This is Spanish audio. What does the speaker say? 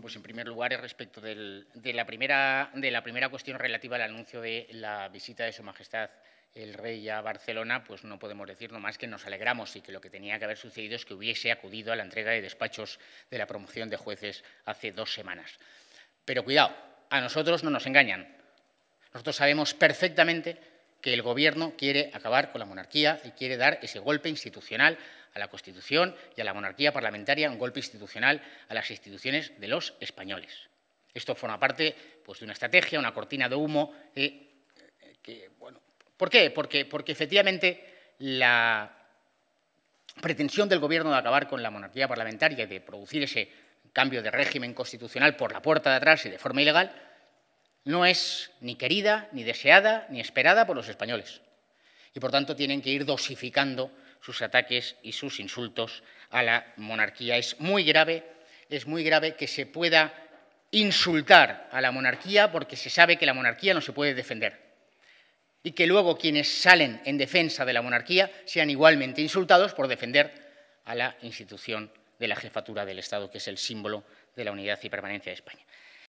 Pues en primer lugar, respecto de, la primera, cuestión relativa al anuncio de la visita de Su Majestad el Rey a Barcelona, pues no podemos decir nomás más que nos alegramos y que lo que tenía que haber sucedido es que hubiese acudido a la entrega de despachos de la promoción de jueces hace dos semanas. Pero cuidado, a nosotros no nos engañan. Nosotros sabemos perfectamente que el Gobierno quiere acabar con la monarquía y quiere dar ese golpe institucional a la Constitución y a la monarquía parlamentaria, un golpe institucional a las instituciones de los españoles. Esto forma parte pues, de una estrategia, una cortina de humo. Eh, ¿Por qué? Porque, porque efectivamente la pretensión del Gobierno de acabar con la monarquía parlamentaria y de producir ese cambio de régimen constitucional por la puerta de atrás y de forma ilegal no es ni querida, ni deseada, ni esperada por los españoles. Y por tanto tienen que ir dosificando sus ataques y sus insultos a la monarquía. Es muy grave, es muy grave que se pueda insultar a la monarquía porque se sabe que la monarquía no se puede defender. Y que luego quienes salen en defensa de la monarquía sean igualmente insultados por defender a la institución de la jefatura del Estado, que es el símbolo de la unidad y permanencia de España.